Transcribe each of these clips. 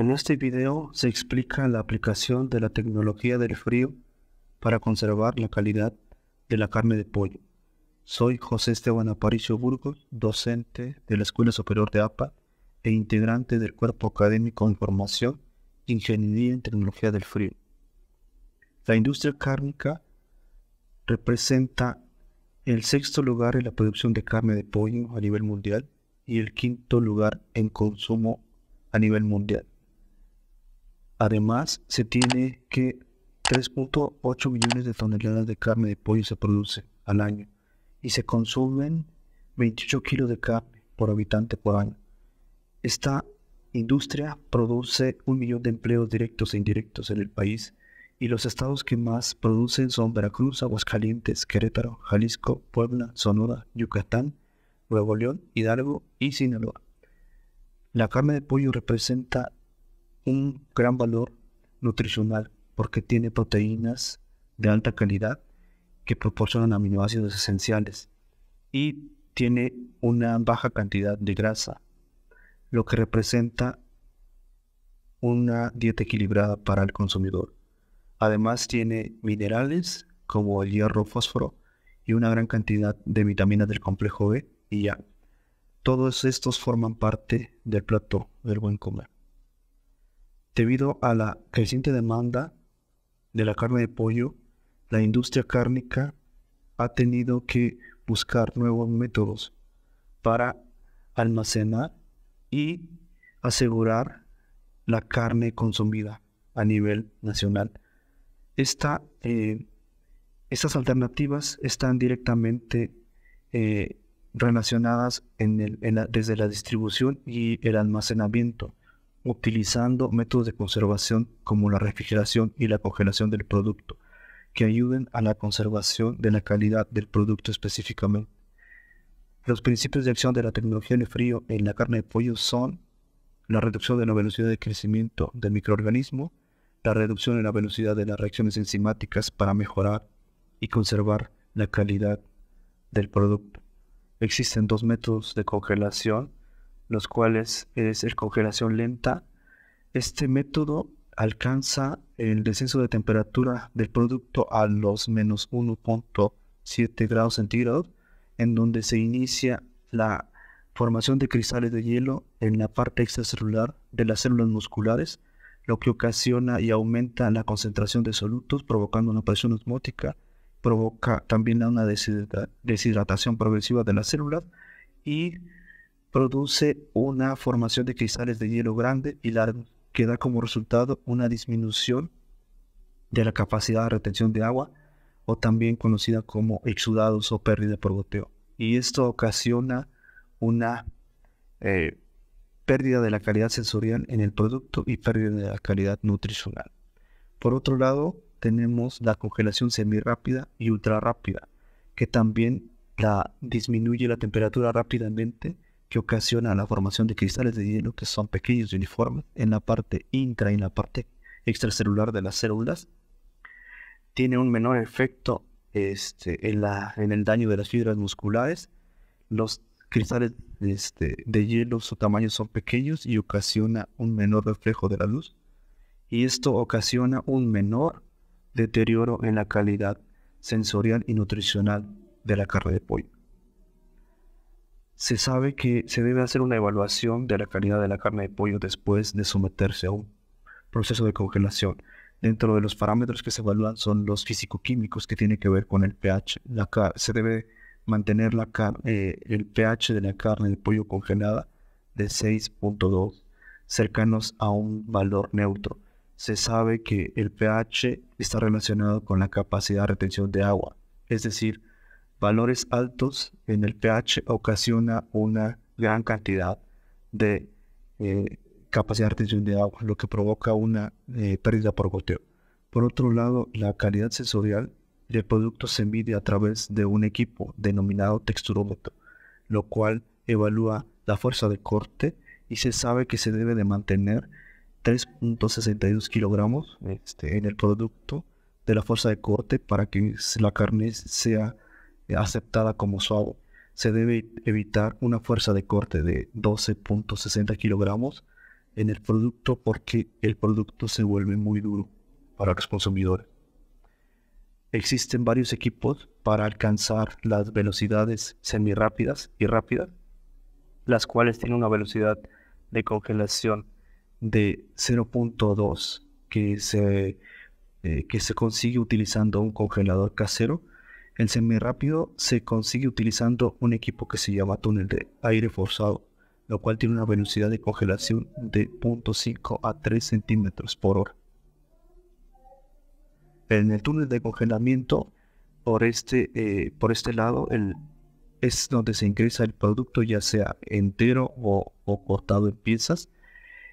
En este video se explica la aplicación de la tecnología del frío para conservar la calidad de la carne de pollo. Soy José Esteban Aparicio Burgos, docente de la Escuela Superior de APA e integrante del Cuerpo Académico de Formación Ingeniería en Tecnología del Frío. La industria cárnica representa el sexto lugar en la producción de carne de pollo a nivel mundial y el quinto lugar en consumo a nivel mundial. Además, se tiene que 3.8 millones de toneladas de carne de pollo se produce al año y se consumen 28 kilos de carne por habitante por año. Esta industria produce un millón de empleos directos e indirectos en el país y los estados que más producen son Veracruz, Aguascalientes, Querétaro, Jalisco, Puebla, Sonora, Yucatán, Nuevo León, Hidalgo y Sinaloa. La carne de pollo representa un gran valor nutricional porque tiene proteínas de alta calidad que proporcionan aminoácidos esenciales y tiene una baja cantidad de grasa, lo que representa una dieta equilibrada para el consumidor. Además tiene minerales como el hierro, fósforo y una gran cantidad de vitaminas del complejo B y A. Todos estos forman parte del plato del buen comer. Debido a la creciente demanda de la carne de pollo, la industria cárnica ha tenido que buscar nuevos métodos para almacenar y asegurar la carne consumida a nivel nacional. Eh, estas alternativas están directamente eh, relacionadas desde la distribución y el almacenamiento utilizando métodos de conservación como la refrigeración y la congelación del producto, que ayuden a la conservación de la calidad del producto específicamente. Los principios de acción de la tecnología el frío en la carne de pollo son la reducción de la velocidad de crecimiento del microorganismo, la reducción de la velocidad de las reacciones enzimáticas para mejorar y conservar la calidad del producto. Existen dos métodos de congelación los cuales es el congelación lenta. Este método alcanza el descenso de temperatura del producto a los menos 1.7 grados centígrados, en donde se inicia la formación de cristales de hielo en la parte extracelular de las células musculares, lo que ocasiona y aumenta la concentración de solutos, provocando una presión osmótica, provoca también una deshidratación progresiva de las células y produce una formación de cristales de hielo grande y largo, que da como resultado una disminución de la capacidad de retención de agua, o también conocida como exudados o pérdida por goteo. Y esto ocasiona una eh, pérdida de la calidad sensorial en el producto y pérdida de la calidad nutricional. Por otro lado, tenemos la congelación semirápida y ultrarrápida, que también la disminuye la temperatura rápidamente que ocasiona la formación de cristales de hielo que son pequeños y uniformes en la parte intra y en la parte extracelular de las células. Tiene un menor efecto este, en, la, en el daño de las fibras musculares. Los cristales este, de hielo, su tamaño son pequeños y ocasiona un menor reflejo de la luz. Y esto ocasiona un menor deterioro en la calidad sensorial y nutricional de la carne de pollo se sabe que se debe hacer una evaluación de la calidad de la carne de pollo después de someterse a un proceso de congelación. Dentro de los parámetros que se evalúan son los físico-químicos que tienen que ver con el pH. La se debe mantener eh, el pH de la carne de pollo congelada de 6.2, cercanos a un valor neutro. Se sabe que el pH está relacionado con la capacidad de retención de agua, es decir, valores altos en el pH ocasiona una gran cantidad de eh, capacidad de retención de agua, lo que provoca una eh, pérdida por goteo. Por otro lado, la calidad sensorial del producto se mide a través de un equipo denominado texturómetro, lo cual evalúa la fuerza de corte y se sabe que se debe de mantener 3.62 kilogramos este, en el producto de la fuerza de corte para que la carne sea aceptada como suave. Se debe evitar una fuerza de corte de 12.60 kilogramos en el producto porque el producto se vuelve muy duro para los consumidores. Existen varios equipos para alcanzar las velocidades semirápidas y rápidas, las cuales tienen una velocidad de congelación de 0.2 que se, eh, que se consigue utilizando un congelador casero el semirápido se consigue utilizando un equipo que se llama túnel de aire forzado, lo cual tiene una velocidad de congelación de 0.5 a 3 centímetros por hora. En el túnel de congelamiento, por este, eh, por este lado, es donde se ingresa el producto ya sea entero o, cortado en piezas.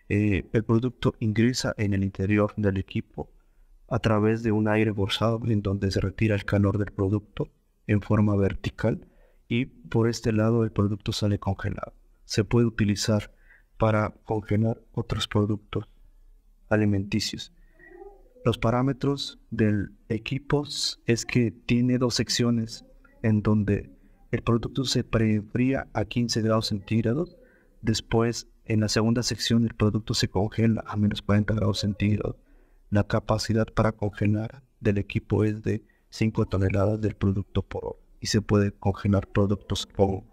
Eh, el producto ingresa en el interior del equipo a través de un aire forzado en donde se retira el calor del producto en forma vertical y por este lado el producto sale congelado. Se puede utilizar para congelar otros productos alimenticios. Los parámetros del equipo es que tiene dos secciones en donde el producto se prefría a 15 grados centígrados, después en la segunda sección el producto se congela a menos 40 grados centígrados la capacidad para congelar del equipo es de 5 toneladas del producto por hora y se puede congelar productos hora.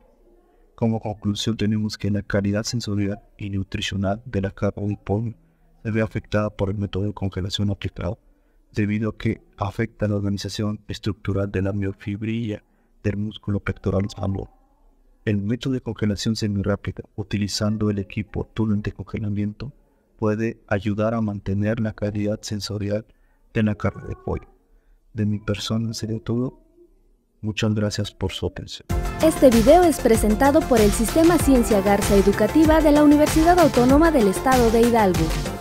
como conclusión tenemos que la calidad sensorial y nutricional de la carne de pollo se ve afectada por el método de congelación aplicado, debido a que afecta la organización estructural de la miofibrilla del músculo pectoral El método de congelación rápida, utilizando el equipo túnel de congelamiento, puede ayudar a mantener la calidad sensorial de la carne de pollo. De mi persona sería todo. Muchas gracias por su atención. Este video es presentado por el Sistema Ciencia Garza Educativa de la Universidad Autónoma del Estado de Hidalgo.